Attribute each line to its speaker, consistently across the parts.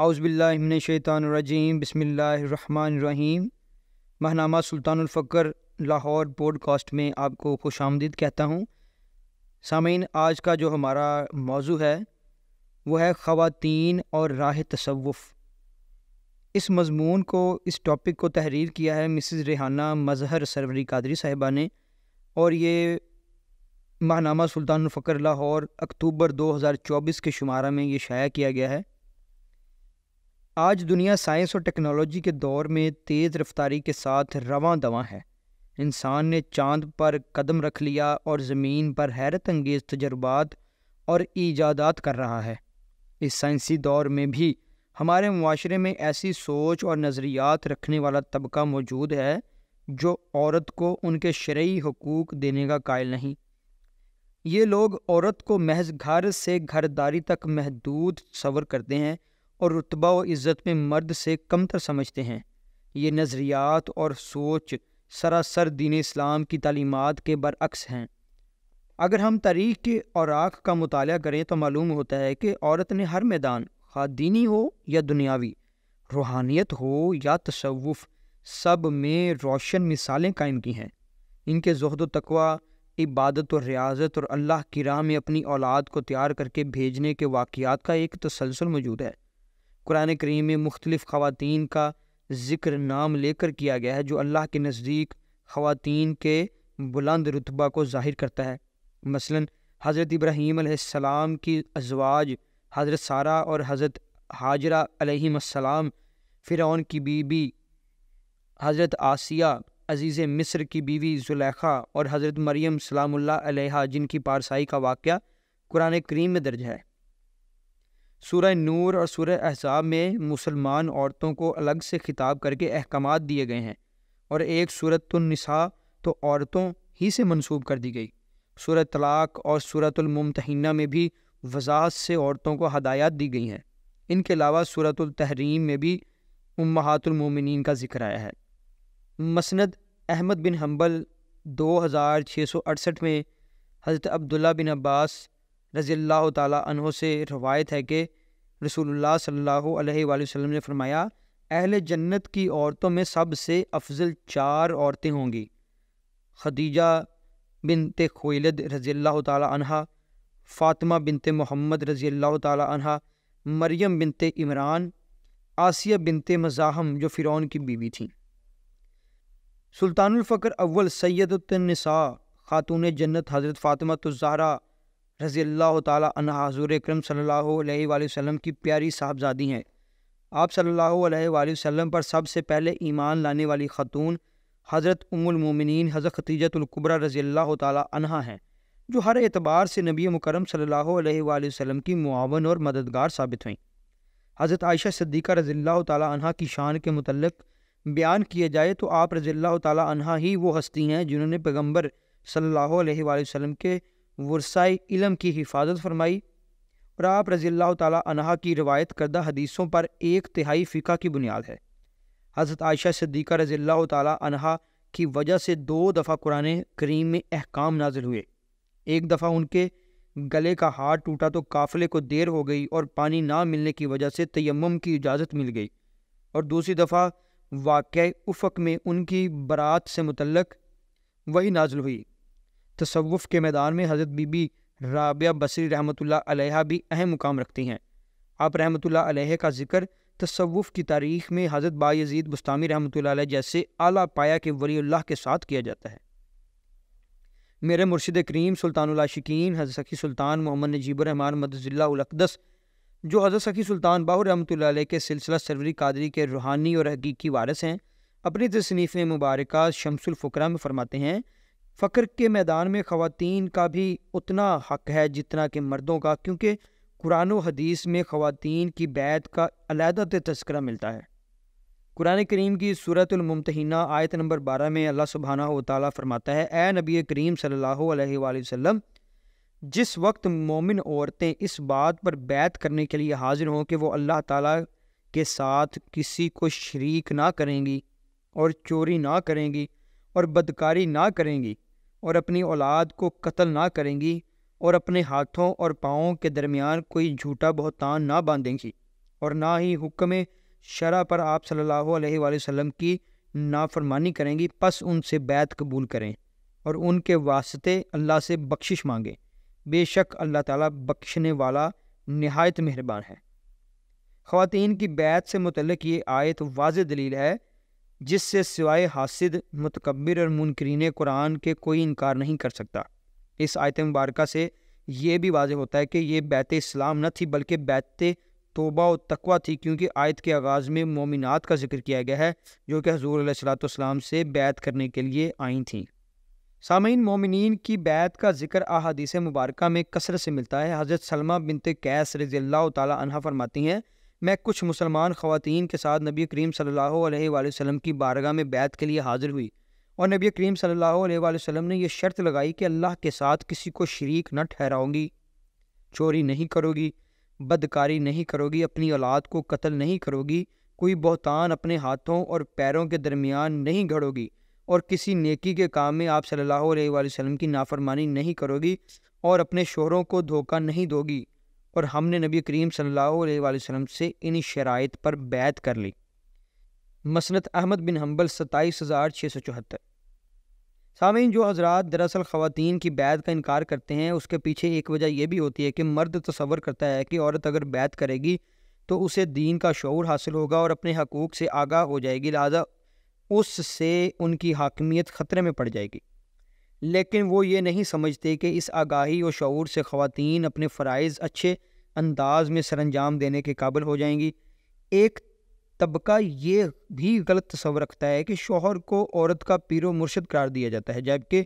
Speaker 1: शैतानरजीम बसमीम महनामा सुल्तानफ़कर लाहौर पॉडकास्ट में आपको खुश आमदीद कहता हूँ सामीन आज का जो हमारा मौजू है वो है ख़वातीन और राह तसवुफ़ इस मज़मून को इस टॉपिक को तहरीर किया है मिसिज़ रेहाना मज़हर सरवरी कादरी साहिबा ने और ये माहनामा सुल्तान लाहौर अक्टूबर 2024 के शुमारा में ये शाया किया गया है आज दुनिया साइंस और टेक्नोलॉजी के दौर में तेज़ रफ्तारी के साथ रवा दवा है इंसान ने चांद पर कदम रख लिया और ज़मीन पर हैरत अंगेज़ तजर्बात और ईजादात कर रहा है इस साइंसी दौर में भी हमारे माशरे में ऐसी सोच और नज़रियात रखने वाला तबका मौजूद है जो औरत को उनके शर्य हकूक़ देने का कायल नहीं ये लोग औरत को महज घर से घरदारी तक महदूद सवर करते हैं और रुतबा व इज़्ज़त में मर्द से कमतर समझते हैं ये नज़रियात और सोच सरासर दीन इस्लाम की तालीमत के बरअक्स हैं अगर हम तारीख के और आख का मताल करें तो मालूम होता है कि औरत ने हर मैदान खा दीनी हो या दुनियावी रूहानियत हो या तसवुफ़ सब में रोशन मिसालें कायम की हैं इनके जहद तकवा इबादत और रियाजत और अल्लाह की राह में अपनी औलाद को तैयार करके भेजने के वाक़ात का एक तसलसल मौजूद है कुरान करीम में मुख्तलिफ़ ख़वान का ज़िक्र नाम लेकर किया गया है जो अल्लाह के नज़दीक ख़वान के बुलंद रुतबा को ज़ाहिर करता है मसलन हज़रत इब्राहीम की अजवाज हज़रत सारा और हज़रत हाजरा अलैहिस्सलाम फ़िरौन की बीबी हज़रत आसिया अज़ीज़ मिस्र की बीवी जुलेखा और हज़रत मरियम सलामुल्ला अलैहा जिनकी पारसाई का वाक़ कुरान करीम में दर्ज है सूर नूर और सूर एहसाब में मुसलमान औरतों को अलग से खिताब करके अहकाम दिए गए हैं और एक सूरतनिसा तो औरतों ही से मनसूब कर दी गई सूरत तलाक और सूरतमतना में भी वजात से औरतों को हदायत दी गई हैं इनके अलावा सूरतरीम में भी उम्मातुलमिन का जिक्र आया है मसंद अहमद बिन हम्बल दो हज़ार छः सौ अड़सठ में हज़रत अब्दुल्ला बिन अब्बास रज़ील्ला तहों से रवायत है कि रसूलुल्लाह सल्लल्लाहु अलैहि वसल्लम ने फरमाया अहल जन्नत की औरतों में सबसे अफजल चार औरतें होंगी खदीजा बिनते खोलद रज़ील्ला तहा फ़ातिमा बिनते मोहम्मद रज़ील्ला तहा मरियम बिनते इमरान आसिया बिनते मज़ाहम जो फ़िरौन की बीवी थीं सुल्तानफ़कर अव्वल सैदतनसा ख़ातून जन्नत हज़रत फ़ातिमा जारा रज़ी अल्लाह तन करम सल्ला वसम की प्यारी साहबजादी हैं आप सल्ला पर सबसे पहले ईमान लाने वाली ख़तून हज़रत उमुलमोमिन हज़रत खतीजतुल्कुबरा रज़ी अल्लाह तहा हैं जो हर एतबार से नबी मुकरम सल्ला वसम की मुआवन और मददगार साबित हुई हज़रत आयशा सद्दीक़ा रज़ील्ला तहा की शान के मतलब बयान किया जाए तो आप रज़ील्ला तहा ही वो हस्ती हैं जिन्होंने पैगम्बर सल्ला वसम के वसाई इलम की हिफाजत फरमाई और आप रजील तह की रवायत करदा हदीसों पर एक तिहाई फ़िका की बुनियाद है हज़रत आयशा सद्दीक़ा रजील तह की वजह से दो दफ़ा कुरान करीम में अहकाम नाजिल हुए एक दफ़ा उनके गले का हार टूटा तो काफ़िले को देर हो गई और पानी ना मिलने की वजह से तयम की इजाज़त मिल गई और दूसरी दफ़ा वाक़ उफ़क में उनकी बारात से मुतलक वही नाजिल हुई तसवुफ़ के मैदान में हज़रत बीबी राबिया बसरी रहमतुल्लाह अलैहा भी अहम मुकाम रखती हैं आप रहमतुल्लाह अलैह का जिक्र तसवुफ़ की तारीख में हज़रत बायजीद बुस्तामी रहमत जैसे आला पाया के वलील्ला के साथ किया जाता है मेरे मुर्शिद करीम सुल्तान शिकीन हज़रत सखी सुल्तान मोहम्मद नजीबरहमान मदज़िल्लाक़दस जो हज़रत सखी सुल्तान बाहू रहमत के सिलसिला सरवरी कादरी के रूहानी और हकीकी वारस हैं अपनी तसनीफ़ मुबारक शमसुलफ़रा में फ़रमाते हैं फ़कर के मैदान में ख़वान का भी उतना हक है जितना कि मर्दों का क्योंकि कुरान हदीस में ख़वान की बैत का अलहदा तस्करा मिलता है कुरान करीम की सूरतमतना आयत नंबर बारह में अल्लाह सुबहाना ताली फरमाता है ए नबी करीम सल्लल्लाहु जिस वक्त मोमिन औरतें इस बात पर बैत करने के लिए हाजिर हों कि वो अल्लाह ताला के साथ किसी को शरीक ना करेंगी और चोरी ना करेंगी और बदकारी ना करेंगी और अपनी औलाद को कत्ल ना करेंगी और अपने हाथों और पाओ के दरमियान कोई झूठा बहुतान ना बांधेंगी और ना ही हुक्म शरा पर आप सल्लल्लाहु अलैहि की नाफरमानी करेंगी पस उनसे बैत कबूल करें और उनके वास्ते अल्लाह से बख्शिश मांगें बेशक अल्लाह ताला बख्शने वाला नहायत मेहरबान है ख़वान की बैत से मुतलक ये आयत वाज दलील है जिससे सिवाय हासिद मतकबर और मुनकरीन कुरान के कोई इनकार नहीं कर सकता इस आयत मुबारका से यह भी वाज होता है कि ये बैत इस्लाम न थी बल्कि बैत तोबा और तकवा थी क्योंकि आयत के आगाज़ में मोमिनात का जिक्र किया गया है जो कि हजूर सलाम से बैत करने के लिए आई थी सामीन मोमिन की बैत का जिक्र अहादीस मुबारक में कसरत से मिलता है हज़रत सलमा बिनत कैस रज़ी अल्लाह तला फरमाती हैं मैं कुछ मुसलमान ख़वातीन के साथ नबी करीम सल्लल्लाहु अलैहि वसल्लम की बारगाह में बैत के लिए हाज़िर हुई और नबी करीम सल्लल्लाहु अलैहि वसल्लम ने यह शर्त लगाई कि अल्लाह के साथ किसी को शरीक न ठहराऊंगी चोरी नहीं करोगी बदकारी नहीं करोगी अपनी औलाद को कत्ल नहीं करोगी कोई बहतान अपने हाथों और पैरों के दरमियान नहीं घड़ोगी और किसी नेकी के काम में आप सल्लल्लाहु की नाफरमानी नहीं करोगी और अपने शोरों को धोखा नहीं दोगी और हमने नबी करीम सल्लल्लाहु वसल्लम से इन शराइत पर बैत कर ली मसनत अहमद बिन हम्बल सत्ताईस हज़ार छः सौ चौहत्तर सामीन जो हज़रा दरअसल ख़वान की बैत का इनकार करते हैं उसके पीछे एक वजह यह भी होती है कि मर्द तस्वर करता है कि औरत अगर बैत करेगी तो उसे दीन का शौर हासिल होगा और अपने हकूक़ से आगाह हो जाएगी लिहाजा उससे उनकी हाकमियत ख़तरे में पड़ जाएगी लेकिन वो ये नहीं समझते कि इस आगाही और शूर से ख़वान अपने फ़रज़ अच्छे अंदाज में सरंजाम देने के काबिल हो जाएंगी एक तबका ये भी गलत तस्वर रखता है कि शोहर को औरत का पीरो मुर्शद करार दिया जाता है जबकि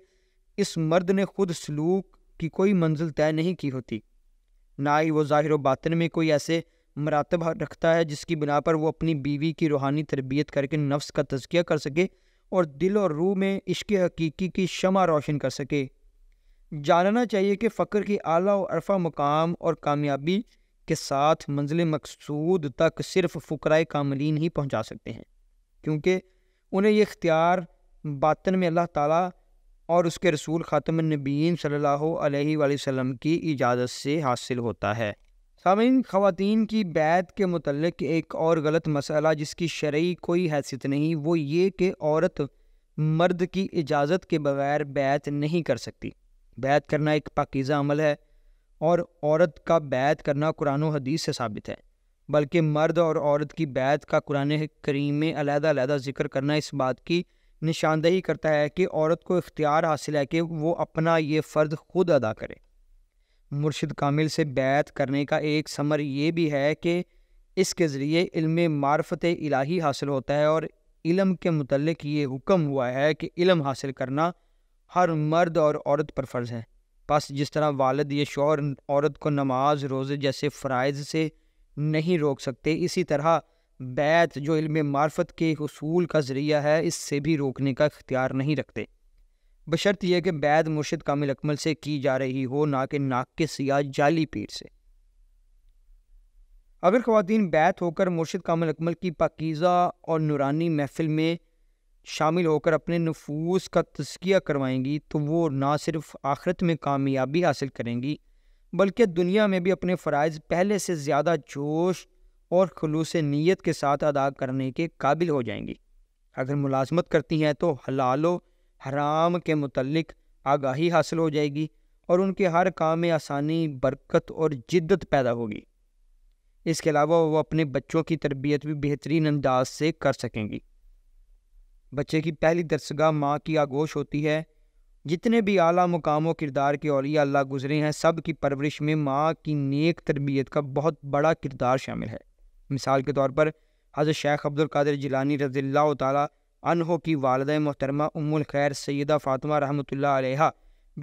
Speaker 1: इस मर्द ने खुद सलूक की कोई मंजिल तय नहीं की होती ना ही वो ज़ाहिर बातन में कोई ऐसे मरातब रखता है जिसकी बिना पर वो अपनी बीवी की रूहानी तरबियत करके नफ्स का तजकिया कर सके और दिल और रूह में इश्क हकीकी की शमा रोशन कर सके जानना चाहिए कि फ़क्र की आला और अरफा मुकाम और कामयाबी के साथ मंजिल मकसूद तक सिर्फ फ़ुकराए कामलीन ही पहुँचा सकते हैं क्योंकि उन्हें ये इख्तियार बातन में अल्लाह ताला और उसके रसूल ख़ातम नबीन सल्लल्लाहु अलैहि वसल्लम की इजाज़त से हासिल होता है सामीन खातन की बैत के मतलब एक और गलत मसला जिसकी शरय कोई हैसियत नहीं वो ये कि औरत मर्द की इजाज़त के बग़ैर बैत नहीं कर सकती बैत करना एक पाकिज़ा अमल है और औरत का बैत करना कुरान हदीस से साबित है बल्कि मर्द और औरत की बैत का कुरान करीम में अलहदा ज़िक्र करना इस बात की निशानदेही करता है कि औरत को इख्तियार हासिल है कि वो अपना ये फ़र्ज़ खुद अदा करे मुर्शिद कामिल से बैत करने का एक समर ये भी है कि इसके ज़रिए इल्म मार्फत इलाही हासिल होता है और इलम के मतलब ये हुक्म हुआ है कि इलम हासिल करना हर मर्द और औरत पर फ़र्ज़ है बस जिस तरह वालद या शोर औरत को नमाज रोज़े जैसे फ़रज़ से नहीं रोक सकते इसी तरह बैत जो इल्म मार्फत के असूल का ज़रिया है इससे भी रोकने का इख्तियार नहीं रखते बशर्त यह कि बैद मुर्शिद कामिल अकमल से की जा रही हो ना कि नाक के सिया जाली पीर से अगर ख़वान बैत होकर मुर्शद कामिल अकमल की पाकिज़ा और नुरानी महफिल में शामिल होकर अपने नफूस का तस्किया करवाएंगी तो वो ना सिर्फ आखिरत में कामयाबी हासिल करेंगी बल्कि दुनिया में भी अपने फ़रज़ पहले से ज़्यादा जोश और खलूस नीयत के साथ अदा करने के काबिल हो जाएंगी अगर मुलाजमत करती हैं तो हलालो हराम के मतलब आगाही हासिल हो जाएगी और उनके हर काम में आसानी बरकत और जिद्दत पैदा होगी इसके अलावा वो अपने बच्चों की तरबियत भी बेहतरीन अंदाज से कर सकेंगी बच्चे की पहली दरसगाह माँ की आगोश होती है जितने भी आला मुकाम व किरदार के औलिया अल्लाह गुजरे हैं सब की परवरिश में माँ की नेक तरबियत का बहुत बड़ा किरदार शामिल है मिसाल के तौर पर हज़रत शेख अब्दुल कादिर जिलानी रजील्ला तला अनहो की वालद मोहतरमा उमुल खैर सैदा फ़ातिमा रहमत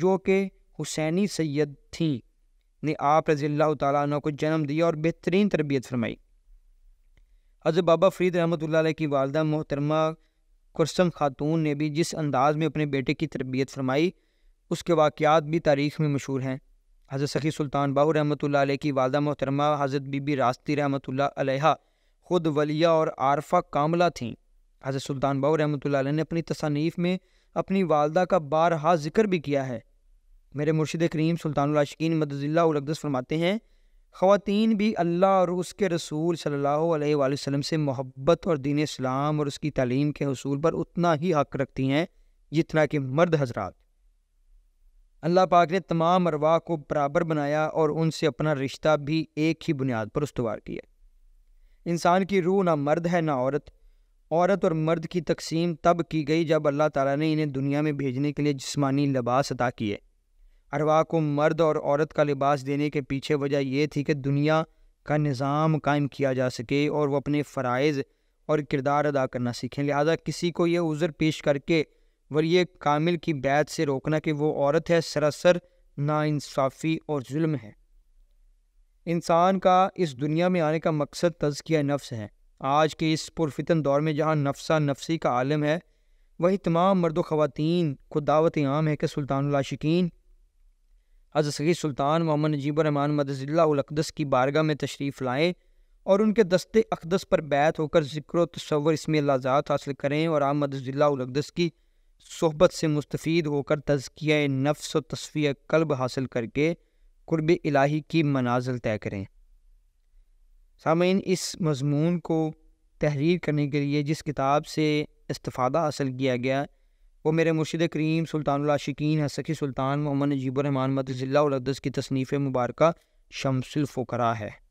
Speaker 1: जो कि हुसैनी सैद थी ने आप रजील तु को जन्म दिया और बेहतरीन तरबियत फरमाई हज़रत बाबा फरीद रहमत की वालदा मोहतरमा कुरसम खातून ने भी जिस अंदाज में अपने बेटे की तरबियत फरमाई उसके वाक़ात भी तारीख़ में मशहूर हैं हज़रत सखी सुल्तान बाहू रहमत की वालदा मोहतरमा हज़रत बीबी रास्ती रहमत ख़ुद वलिया और आरफा कामला थीं हज़रत सुल्तान बाबू रहमत ने अपनी तसानीफ़ में अपनी वालदा का बारहा जिक्र भी किया है मेरे मुर्शिद करीम सुल्तानशिकीन मदजिल्लादस फरमाते हैं ख़वान भी अल्लाह और उसके रसूल सल्ला वसम से मोहब्बत और दीन इस्लाम और उसकी तलीम के असूल पर उतना ही हक़ रखती हैं जितना कि मर्द हजरात अल्लाह पाक ने तमाम अरवा को बराबर बनाया और उनसे अपना रिश्ता भी एक ही बुनियाद पर उसवार किया इंसान की रूह ना मर्द है ना औरत औरत और मर्द की तकसीम तब की गई जब अल्लाह ताला ने इन्हें दुनिया में भेजने के लिए जिस्मानी लिबास अदा किए अरवा को मर्द और औरत का लिबास देने के पीछे वजह यह थी कि दुनिया का निज़ाम कायम किया जा सके और वह अपने फ़रज़ और किरदार अदा करना सीखें लिहाजा किसी को यह उज़र पेश करके ये कामिल की बैत से रोकना कि वो औरत है सरासर नासाफ़ी और जुल्म है इंसान का इस दुनिया में आने का मकसद तजकिया नफ्स है आज के इस पुरफितन दौर में जहाँ नफसा नफसी का आलम है वही तमाम मर्द ख़वान को दावत आम है कि सुल्तानशिकीन हज़रत सगी सुल्तान मोहम्मद नजीब रहमान मदजिल्लाकदस की बारगाह में तशरीफ़ लाएँ और उनके दस्ते अकदस पर बैत होकर ज़िक्र तस्वर इसमें लाजात हासिल करें और आम मदजिल्लाकदस की सहबत से मुस्तफ़ होकर तजकिया नफ्स व तस्वीर कल्ब हासिल करके कुर्ब इलाही की मनाजिल तय करें सामीन इस मजमून को तहरीर करने के लिए जिस किताब से इस्तादा हासिल किया गया वो मेरे मुर्शद करीम सुल्तानशिकीन हसखी सुल्तान मोहम्मद नजीबरमान मदजिल्लादस की तसनीफ़ मुबारक शमसलफ़रा है